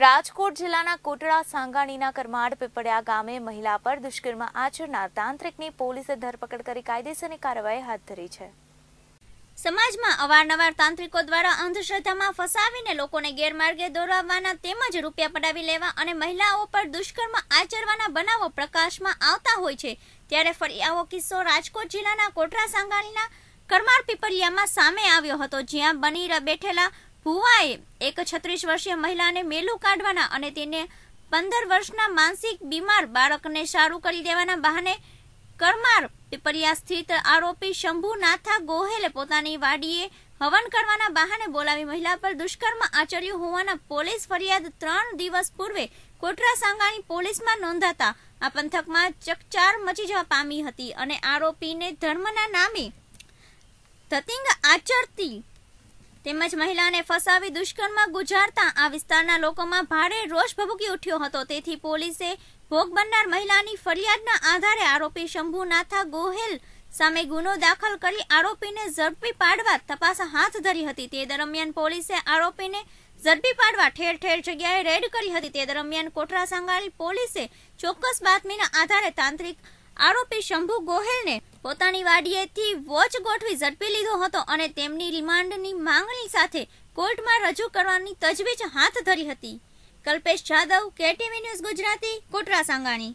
રાજકોટ જિલ્લાના કોટડા સાંગાણીના કરમાડ પીપળિયા ગામે મહિલા પર દુષ્કર્મ આચરનાર તાંત્રિકની પોલીસે ધરપકડ કરી કાયદેસરની કાર્યવાહી હાથ ધરી છે સમાજમાં અવારનવાર તાંત્રિકો દ્વારા અંધશ્રદ્ધામાં ફસાવીને લોકોને ગેરમાર્ગે દોરાવવાના તેમજ રૂપિયા પડાવી લેવા અને મહિલાઓ પર દુષ્કર્મ આચરવાના બનાવો પ્રકાશમાં આવતા હોય છે ત્યારે ફરી આવો કિસ્સો રાજકોટ જિલ્લાના કોટરા સાંગાણીના કરમાર પીપળિયામાં સામે આવ્યો હતો જ્યાં બની બેઠેલા ભુવાએ એક છત્રીસ વર્ષીય મહિલાને મેલું કાઢવાના અને તેને પંદર વર્ષના માનસિક બીમાર બાળકને સારું કરી દેવાના બહાને કરમાર પીપરિયા સ્થિત આરોપી શંભુનાથા ગોહેલે પોતાની વાડીએ હવન કરવાના બહાને બોલાવી મહિલા પર દુષ્કર્મ આચર્યું હોવાના પોલીસ ફરિયાદ ત્રણ દિવસ પૂર્વે કોટરા સાંગાણી પોલીસમાં નોંધાતા આ પંથકમાં ચકચાર મચી જવા પામી હતી અને આરોપીને ધર્મના નામે ધતિંગ આચરતી તેમજ મહિલાને ફસાવી દુષ્કર્મ ગુજારતા આ વિસ્તારના લોકોમાં ભારે રોષ ભભૂકી ઉઠ્યો હતો તેથી પોલીસે ભોગ બનનાર મહિલાની ફરિયાદના આધારે આરોપી શંભુનાથા ગોહેલ સામે ગુનો દાખલ કરી આરોપીને ઝડપી પાડવા તપાસ હાથ ધરી હતી તે દરમિયાન પોલીસે આરોપીને ઝડપી પાડવા ઠેર ઠેર જગ્યાએ રેડ કરી હતી તે દરમિયાન કોઠરા સાંગાળી પોલીસે ચોક્કસ બાતમીના આધારે તાંત્રિક આરોપી શંભુ ગોહેલને પોતાની વાડીએથી વોચ ગોઠવી ઝડપી લીધો હતો અને તેમની રિમાન્ડની માંગણી સાથે કોર્ટમાં રજૂ કરવાની તજવીજ હાથ ધરી હતી કલ્પેશ જાદવ કેટીવી ન્યૂઝ ગુજરાતી કોટરા સાંગાણી